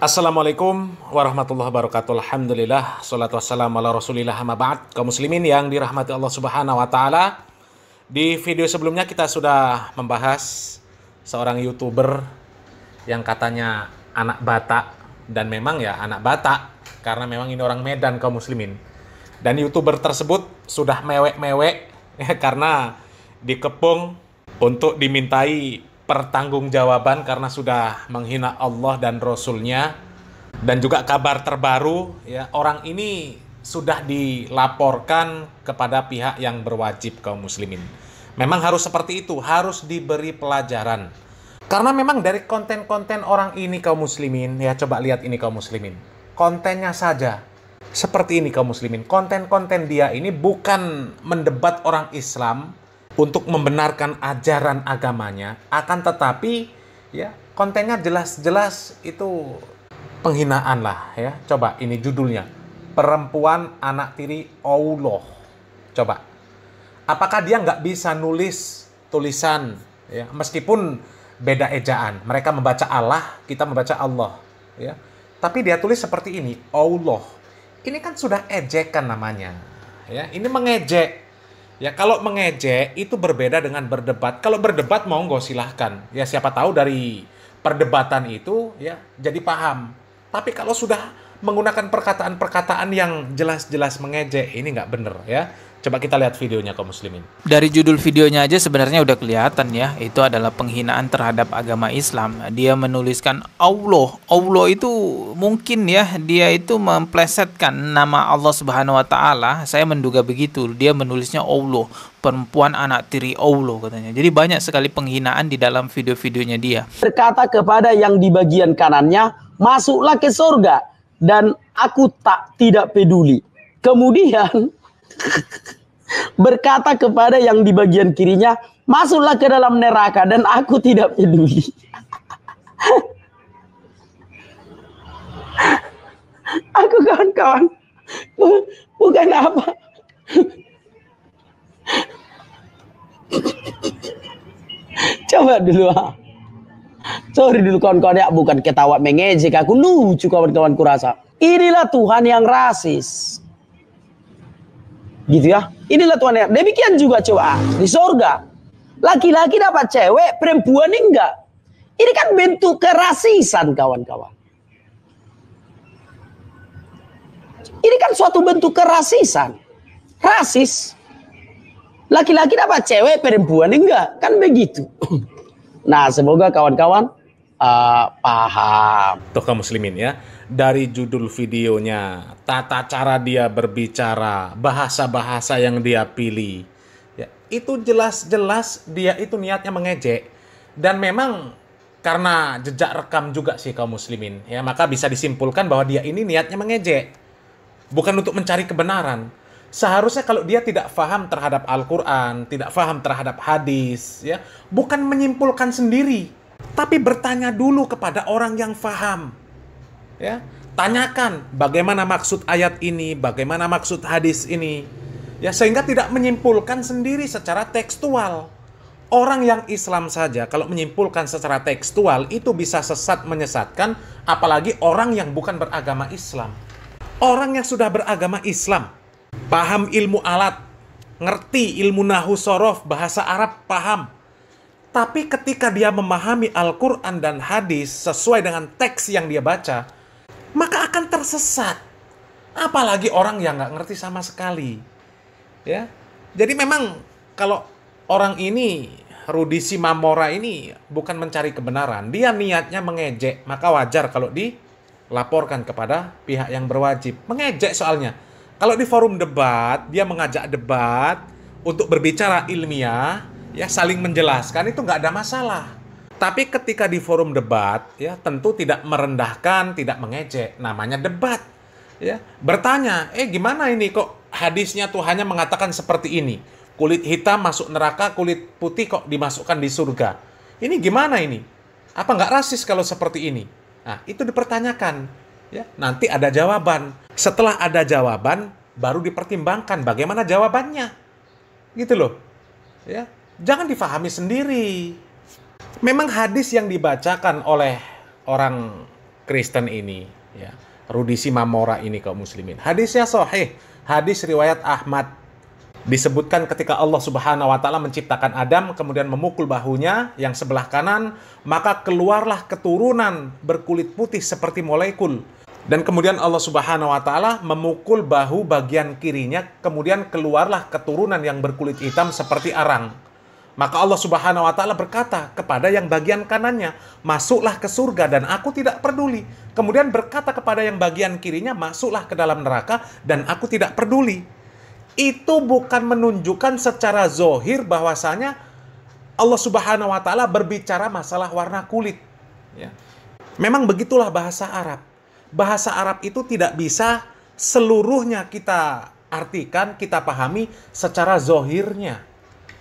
Assalamualaikum warahmatullahi wabarakatuh. Alhamdulillah, salatu wassalamu ala rasulillah amma ba'd. Kaum muslimin yang dirahmati Allah subhanahu wa ta'ala. Di video sebelumnya kita sudah membahas seorang youtuber yang katanya anak batak Dan memang ya anak batak karena memang ini orang Medan kaum muslimin. Dan youtuber tersebut sudah mewek-mewek ya, karena dikepung untuk dimintai pertanggungjawaban karena sudah menghina Allah dan Rasulnya dan juga kabar terbaru ya orang ini sudah dilaporkan kepada pihak yang berwajib kaum muslimin. Memang harus seperti itu, harus diberi pelajaran. Karena memang dari konten-konten orang ini kaum muslimin, ya coba lihat ini kaum muslimin. Kontennya saja seperti ini kaum muslimin. Konten-konten dia ini bukan mendebat orang Islam, untuk membenarkan ajaran agamanya, akan tetapi ya kontennya jelas-jelas itu penghinaan lah ya. Coba ini judulnya. Perempuan anak tiri Allah. Coba. Apakah dia nggak bisa nulis tulisan ya meskipun beda ejaan. Mereka membaca Allah, kita membaca Allah ya. Tapi dia tulis seperti ini, Allah. Ini kan sudah ejekan namanya. Ya, ini mengejek Ya kalau mengejek itu berbeda dengan berdebat. Kalau berdebat mau nggak silahkan. Ya siapa tahu dari perdebatan itu ya jadi paham. Tapi kalau sudah menggunakan perkataan-perkataan yang jelas-jelas mengejek ini nggak bener ya. Coba kita lihat videonya kaum muslimin. Dari judul videonya aja sebenarnya udah kelihatan ya, itu adalah penghinaan terhadap agama Islam. Dia menuliskan Allah. Allah itu mungkin ya dia itu memplesetkan nama Allah Subhanahu wa taala. Saya menduga begitu. Dia menulisnya Allah, perempuan anak tiri Allah katanya. Jadi banyak sekali penghinaan di dalam video-videonya dia. Berkata kepada yang di bagian kanannya, "Masuklah ke surga." Dan aku tak tidak peduli. Kemudian berkata kepada yang di bagian kirinya, masuklah ke dalam neraka dan aku tidak peduli. aku kawan-kawan, bukan apa. Coba dulu ah. Sorry dulu kawan-kawan ya, bukan ketawa mengejek aku lucu kawan-kawan kurasa. Inilah Tuhan yang rasis. Gitu ya. Inilah Tuhan yang. Demikian juga coba ah, di sorga. Laki-laki dapat cewek, perempuan enggak. Ini kan bentuk kerasisan kawan-kawan. Ini kan suatu bentuk kerasisan. Rasis. Laki-laki dapat cewek, perempuan enggak. Kan begitu. nah, semoga kawan-kawan uh, paham. Toka muslimin ya dari judul videonya, tata cara dia berbicara, bahasa-bahasa yang dia pilih. Ya, itu jelas-jelas dia itu niatnya mengejek. Dan memang karena jejak rekam juga sih kaum muslimin, ya maka bisa disimpulkan bahwa dia ini niatnya mengejek. Bukan untuk mencari kebenaran. Seharusnya kalau dia tidak faham terhadap Al-Qur'an, tidak faham terhadap hadis, ya, bukan menyimpulkan sendiri, tapi bertanya dulu kepada orang yang faham ya tanyakan bagaimana maksud ayat ini bagaimana maksud hadis ini ya sehingga tidak menyimpulkan sendiri secara tekstual orang yang Islam saja kalau menyimpulkan secara tekstual itu bisa sesat menyesatkan apalagi orang yang bukan beragama Islam. Orang yang sudah beragama Islam, paham ilmu alat, ngerti ilmu nahu sorof, bahasa Arab paham. Tapi ketika dia memahami Al-Quran dan hadis sesuai dengan teks yang dia baca, maka akan tersesat. Apalagi orang yang nggak ngerti sama sekali. Ya. Jadi memang kalau orang ini Rudi Simamora ini bukan mencari kebenaran, dia niatnya mengejek, maka wajar kalau dilaporkan kepada pihak yang berwajib. Mengejek soalnya. Kalau di forum debat, dia mengajak debat untuk berbicara ilmiah, ya saling menjelaskan itu nggak ada masalah. Tapi ketika di forum debat, ya tentu tidak merendahkan, tidak mengejek. Namanya debat. Ya, bertanya, eh gimana ini kok hadisnya tuh hanya mengatakan seperti ini? Kulit hitam masuk neraka, kulit putih kok dimasukkan di surga. Ini gimana ini? Apa nggak rasis kalau seperti ini? Nah, itu dipertanyakan. Ya, nanti ada jawaban. Setelah ada jawaban, baru dipertimbangkan bagaimana jawabannya. Gitu loh. Ya, jangan difahami sendiri memang hadis yang dibacakan oleh orang Kristen ini ya Rudi Simamora ini kaum muslimin hadisnya sahih hadis riwayat Ahmad disebutkan ketika Allah Subhanahu wa taala menciptakan Adam kemudian memukul bahunya yang sebelah kanan maka keluarlah keturunan berkulit putih seperti molekul dan kemudian Allah Subhanahu wa taala memukul bahu bagian kirinya kemudian keluarlah keturunan yang berkulit hitam seperti arang maka Allah Subhanahu wa taala berkata kepada yang bagian kanannya, "Masuklah ke surga dan aku tidak peduli." Kemudian berkata kepada yang bagian kirinya, "Masuklah ke dalam neraka dan aku tidak peduli." Itu bukan menunjukkan secara zohir bahwasanya Allah Subhanahu wa taala berbicara masalah warna kulit, ya. Memang begitulah bahasa Arab. Bahasa Arab itu tidak bisa seluruhnya kita artikan, kita pahami secara zohirnya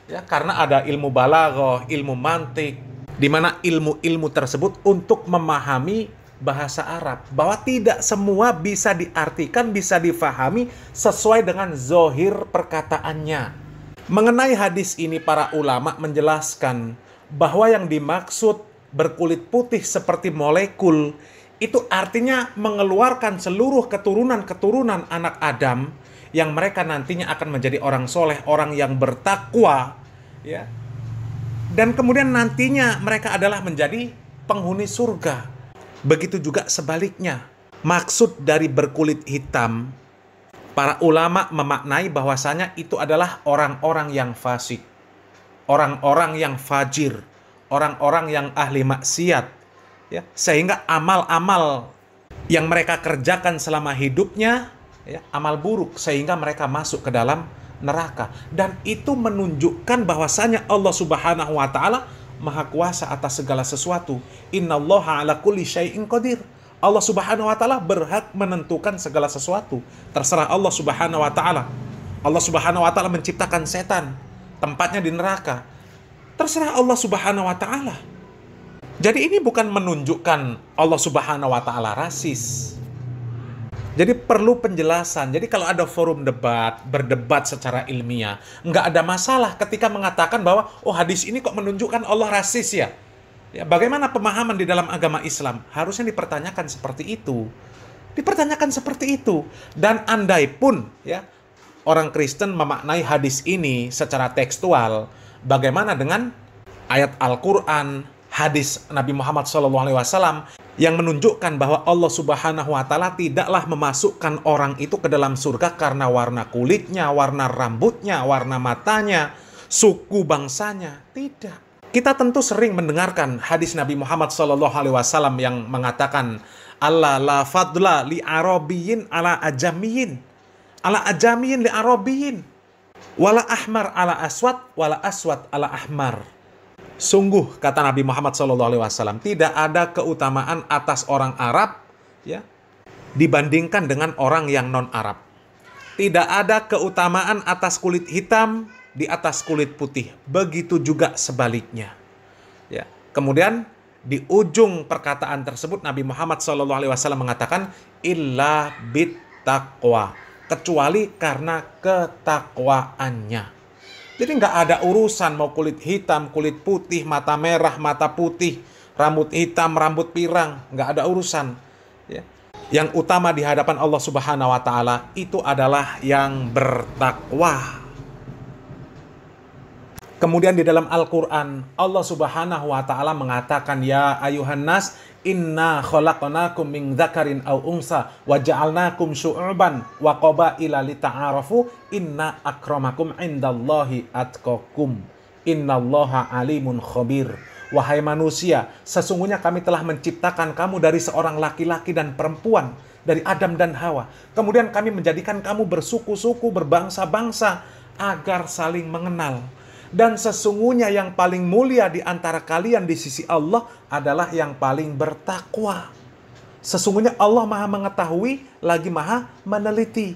ya karena ada ilmu balaghah, ilmu mantik di mana ilmu-ilmu tersebut untuk memahami bahasa Arab bahwa tidak semua bisa diartikan, bisa difahami sesuai dengan zohir perkataannya. Mengenai hadis ini para ulama menjelaskan bahwa yang dimaksud berkulit putih seperti molekul itu artinya mengeluarkan seluruh keturunan-keturunan anak Adam yang mereka nantinya akan menjadi orang soleh, orang yang bertakwa, ya. Dan kemudian nantinya mereka adalah menjadi penghuni surga. Begitu juga sebaliknya. Maksud dari berkulit hitam, para ulama memaknai bahwasanya itu adalah orang-orang yang fasik, orang-orang yang fajir, orang-orang yang ahli maksiat, ya. Sehingga amal-amal yang mereka kerjakan selama hidupnya ya, amal buruk sehingga mereka masuk ke dalam neraka dan itu menunjukkan bahwasanya Allah Subhanahu wa taala maha kuasa atas segala sesuatu. Innallaha ala kulli syai'in qadir. Allah Subhanahu wa taala berhak menentukan segala sesuatu. Terserah Allah Subhanahu wa taala. Allah Subhanahu wa taala menciptakan setan, tempatnya di neraka. Terserah Allah Subhanahu wa taala. Jadi ini bukan menunjukkan Allah Subhanahu wa taala rasis. Jadi perlu penjelasan. Jadi kalau ada forum debat, berdebat secara ilmiah, nggak ada masalah ketika mengatakan bahwa oh hadis ini kok menunjukkan Allah rasis ya. Ya, bagaimana pemahaman di dalam agama Islam? Harusnya dipertanyakan seperti itu. Dipertanyakan seperti itu. Dan andai pun ya orang Kristen memaknai hadis ini secara tekstual, bagaimana dengan ayat Al-Qur'an, hadis Nabi Muhammad SAW yang menunjukkan bahwa Allah Subhanahu wa taala tidaklah memasukkan orang itu ke dalam surga karena warna kulitnya, warna rambutnya, warna matanya, suku bangsanya. Tidak. Kita tentu sering mendengarkan hadis Nabi Muhammad SAW yang mengatakan Allah la fadla li arabiyin ala ajamiyin. Ala ajamiyin li arabiyin. Wala ahmar ala aswat, wala aswat ala ahmar Sungguh kata Nabi Muhammad SAW tidak ada keutamaan atas orang Arab ya dibandingkan dengan orang yang non Arab. Tidak ada keutamaan atas kulit hitam di atas kulit putih. Begitu juga sebaliknya. Ya. Kemudian di ujung perkataan tersebut Nabi Muhammad SAW mengatakan illa bit taqwa kecuali karena ketakwaannya. Jadi nggak ada urusan mau kulit hitam, kulit putih, mata merah, mata putih, rambut hitam, rambut pirang, nggak ada urusan. Ya. Yang utama di hadapan Allah Subhanahu wa taala itu adalah yang bertakwa. Kemudian di dalam Al-Quran, Allah subhanahu wa ta'ala mengatakan, Ya ayuhan nas, inna khalaqnakum min dzakarin au unsa wa ja'alnakum syu'uban wa qabaila ta'arafu, inna akramakum indallahi Inna Allaha alimun khabir wahai manusia sesungguhnya kami telah menciptakan kamu dari seorang laki-laki dan perempuan dari Adam dan Hawa kemudian kami menjadikan kamu bersuku-suku berbangsa-bangsa agar saling mengenal dan sesungguhnya yang paling mulia di antara kalian di sisi Allah adalah yang paling bertakwa. Sesungguhnya Allah Maha mengetahui lagi Maha meneliti.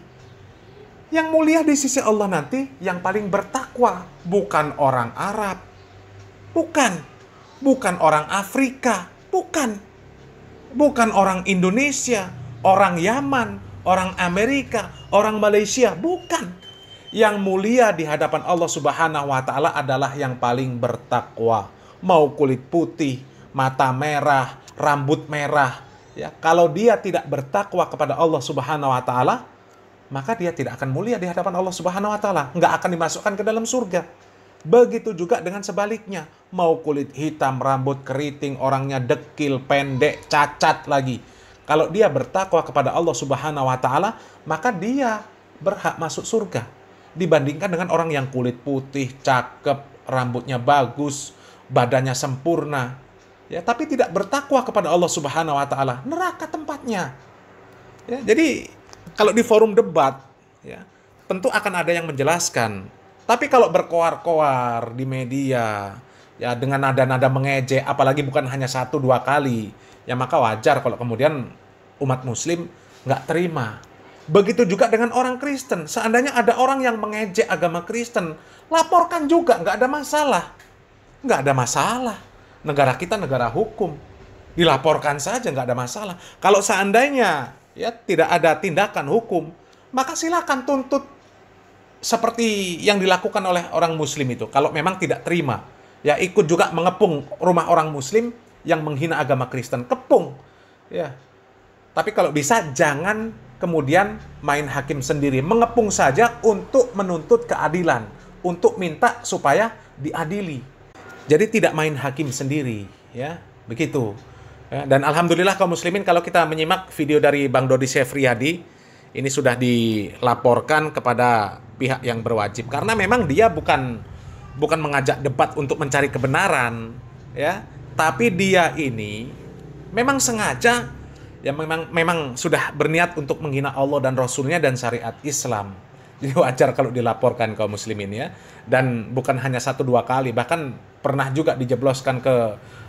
Yang mulia di sisi Allah nanti yang paling bertakwa bukan orang Arab. Bukan. Bukan orang Afrika, bukan. Bukan orang Indonesia, orang Yaman, orang Amerika, orang Malaysia, bukan yang mulia di hadapan Allah Subhanahu wa taala adalah yang paling bertakwa. Mau kulit putih, mata merah, rambut merah, ya. Kalau dia tidak bertakwa kepada Allah Subhanahu wa taala, maka dia tidak akan mulia di hadapan Allah Subhanahu wa taala, nggak akan dimasukkan ke dalam surga. Begitu juga dengan sebaliknya, mau kulit hitam, rambut keriting, orangnya dekil, pendek, cacat lagi. Kalau dia bertakwa kepada Allah Subhanahu wa taala, maka dia berhak masuk surga dibandingkan dengan orang yang kulit putih, cakep, rambutnya bagus, badannya sempurna, ya tapi tidak bertakwa kepada Allah Subhanahu wa taala, neraka tempatnya. Ya, jadi kalau di forum debat ya, tentu akan ada yang menjelaskan. Tapi kalau berkoar-koar di media ya dengan nada-nada mengejek apalagi bukan hanya satu dua kali, ya maka wajar kalau kemudian umat muslim nggak terima Begitu juga dengan orang Kristen. Seandainya ada orang yang mengejek agama Kristen, laporkan juga, nggak ada masalah. Nggak ada masalah. Negara kita negara hukum. Dilaporkan saja, nggak ada masalah. Kalau seandainya ya tidak ada tindakan hukum, maka silakan tuntut seperti yang dilakukan oleh orang muslim itu. Kalau memang tidak terima, ya ikut juga mengepung rumah orang muslim yang menghina agama Kristen. Kepung. Ya. Tapi kalau bisa jangan kemudian main hakim sendiri, mengepung saja untuk menuntut keadilan, untuk minta supaya diadili. Jadi tidak main hakim sendiri, ya begitu. Ya, dan alhamdulillah kaum muslimin kalau kita menyimak video dari Bang Dodi Sefriadi, ini sudah dilaporkan kepada pihak yang berwajib karena memang dia bukan bukan mengajak debat untuk mencari kebenaran, ya, tapi dia ini memang sengaja yang memang memang sudah berniat untuk menghina Allah dan Rasulnya dan syariat Islam. Jadi wajar kalau dilaporkan kaum muslimin ya. Dan bukan hanya satu dua kali, bahkan pernah juga dijebloskan ke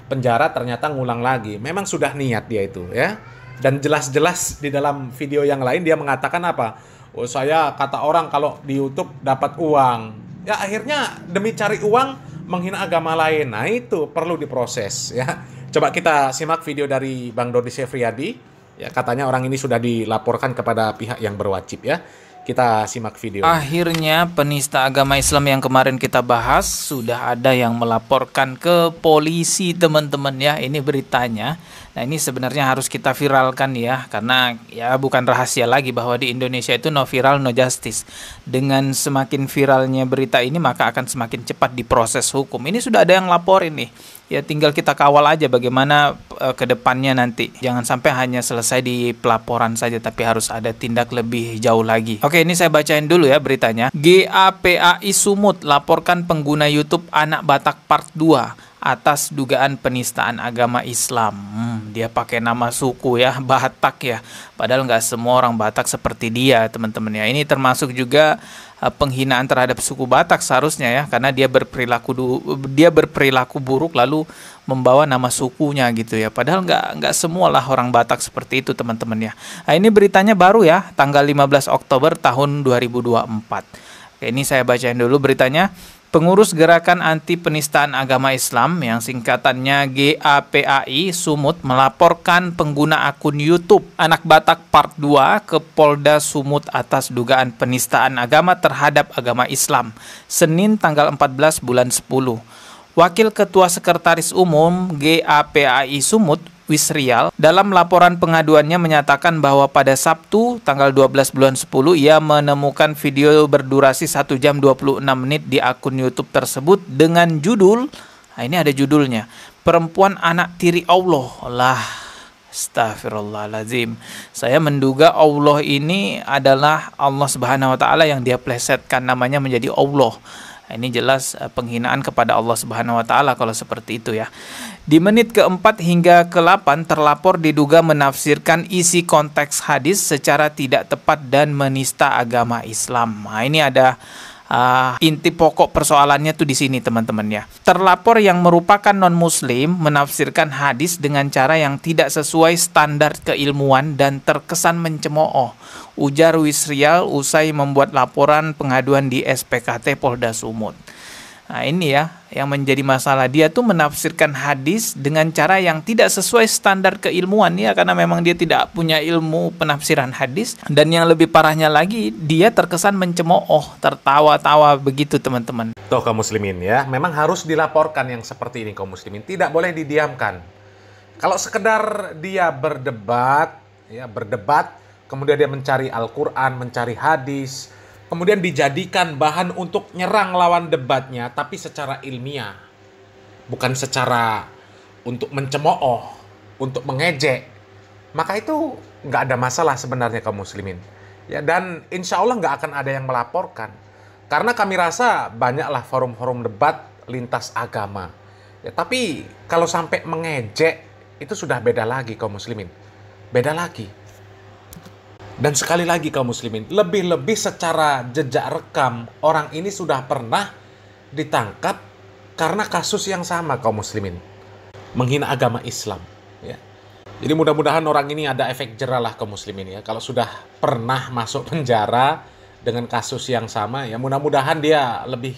penjara ternyata ngulang lagi. Memang sudah niat dia itu ya. Dan jelas-jelas di dalam video yang lain dia mengatakan apa? Oh, saya kata orang kalau di YouTube dapat uang. Ya akhirnya demi cari uang menghina agama lain. Nah itu perlu diproses ya. Coba kita simak video dari Bang Dodi Sefriadi. Ya, katanya orang ini sudah dilaporkan kepada pihak yang berwajib ya. Kita simak video. Akhirnya penista agama Islam yang kemarin kita bahas sudah ada yang melaporkan ke polisi teman-teman ya. Ini beritanya. Nah, ini sebenarnya harus kita viralkan ya karena ya bukan rahasia lagi bahwa di Indonesia itu no viral no justice. Dengan semakin viralnya berita ini maka akan semakin cepat diproses hukum. Ini sudah ada yang lapor ini ya tinggal kita kawal aja bagaimana uh, ke depannya nanti. Jangan sampai hanya selesai di pelaporan saja tapi harus ada tindak lebih jauh lagi. Oke, ini saya bacain dulu ya beritanya. GAPAI Sumut laporkan pengguna YouTube anak Batak part 2 atas dugaan penistaan agama Islam. Hmm, dia pakai nama suku ya, Batak ya. Padahal nggak semua orang Batak seperti dia, teman-teman ya. Ini termasuk juga eh, penghinaan terhadap suku Batak seharusnya ya karena dia berperilaku dia berperilaku buruk lalu membawa nama sukunya gitu ya padahal nggak nggak semualah orang Batak seperti itu teman-teman ya nah, ini beritanya baru ya tanggal 15 Oktober tahun 2024 Oke, ini saya bacain dulu beritanya Pengurus Gerakan Anti Penistaan Agama Islam yang singkatannya GAPAI Sumut melaporkan pengguna akun YouTube Anak Batak Part 2 ke Polda Sumut atas dugaan penistaan agama terhadap agama Islam Senin tanggal 14 bulan 10. Wakil Ketua Sekretaris Umum GAPAI Sumut Wisrial dalam laporan pengaduannya menyatakan bahwa pada Sabtu tanggal 12 bulan 10 ia menemukan video berdurasi 1 jam 26 menit di akun YouTube tersebut dengan judul nah ini ada judulnya perempuan anak tiri Allah lah Astagfirullahalazim. Saya menduga Allah ini adalah Allah Subhanahu wa taala yang dia plesetkan namanya menjadi Allah. Ini jelas eh, penghinaan kepada Allah Subhanahu wa taala kalau seperti itu ya. Di menit keempat hingga ke-8 terlapor diduga menafsirkan isi konteks hadis secara tidak tepat dan menista agama Islam. Nah, ini ada Uh, inti pokok persoalannya tuh di sini teman-teman ya. Terlapor yang merupakan non-muslim menafsirkan hadis dengan cara yang tidak sesuai standar keilmuan dan terkesan mencemooh ujar Wisrial usai membuat laporan pengaduan di SPKT Polda Sumut. Nah, ini ya yang menjadi masalah dia tuh menafsirkan hadis dengan cara yang tidak sesuai standar keilmuan ya karena memang dia tidak punya ilmu penafsiran hadis dan yang lebih parahnya lagi dia terkesan mencemooh oh, tertawa-tawa begitu teman-teman. Tuh kaum muslimin ya, memang harus dilaporkan yang seperti ini kaum muslimin, tidak boleh didiamkan. Kalau sekedar dia berdebat ya berdebat kemudian dia mencari Al-Quran, mencari hadis, kemudian dijadikan bahan untuk nyerang lawan debatnya, tapi secara ilmiah, bukan secara untuk mencemooh, untuk mengejek. Maka itu nggak ada masalah sebenarnya kaum muslimin. Ya, dan insya Allah nggak akan ada yang melaporkan. Karena kami rasa banyaklah forum-forum debat lintas agama. Ya, tapi kalau sampai mengejek, itu sudah beda lagi kaum muslimin. Beda lagi. Dan sekali lagi kaum muslimin, lebih-lebih secara jejak rekam orang ini sudah pernah ditangkap karena kasus yang sama kaum muslimin. Menghina agama Islam. Ya. Jadi mudah-mudahan orang ini ada efek jeralah kaum muslimin ya. Kalau sudah pernah masuk penjara dengan kasus yang sama ya mudah-mudahan dia lebih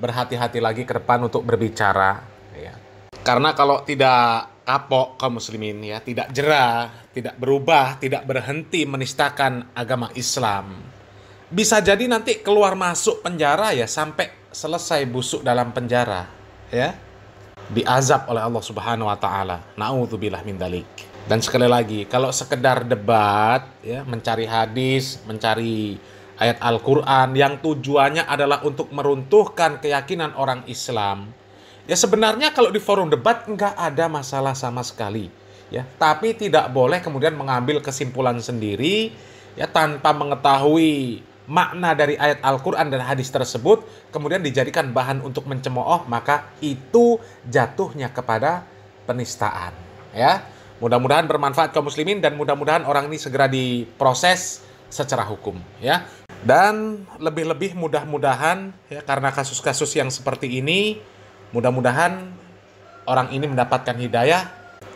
berhati-hati lagi ke depan untuk berbicara. Ya. Karena kalau tidak kapok kaum muslimin ya, tidak jerah, tidak berubah, tidak berhenti menistakan agama Islam. Bisa jadi nanti keluar masuk penjara ya sampai selesai busuk dalam penjara ya. Diazab oleh Allah Subhanahu wa taala. Nauzubillah min dalik. Dan sekali lagi, kalau sekedar debat ya, mencari hadis, mencari ayat Al-Qur'an yang tujuannya adalah untuk meruntuhkan keyakinan orang Islam, Ya sebenarnya kalau di forum debat nggak ada masalah sama sekali. Ya, tapi tidak boleh kemudian mengambil kesimpulan sendiri ya tanpa mengetahui makna dari ayat Al-Quran dan hadis tersebut kemudian dijadikan bahan untuk mencemooh maka itu jatuhnya kepada penistaan ya mudah-mudahan bermanfaat kaum muslimin dan mudah-mudahan orang ini segera diproses secara hukum ya dan lebih-lebih mudah-mudahan ya karena kasus-kasus yang seperti ini Mudah-mudahan orang ini mendapatkan hidayah,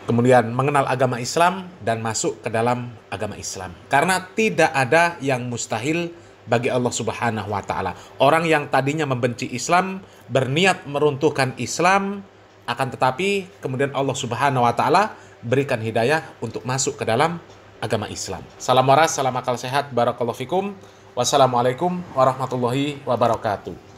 kemudian mengenal agama Islam dan masuk ke dalam agama Islam. Karena tidak ada yang mustahil bagi Allah Subhanahu wa taala. Orang yang tadinya membenci Islam, berniat meruntuhkan Islam, akan tetapi kemudian Allah Subhanahu wa taala berikan hidayah untuk masuk ke dalam agama Islam. Salam waras, salam akal sehat, barakallahu fikum. Wassalamualaikum warahmatullahi wabarakatuh.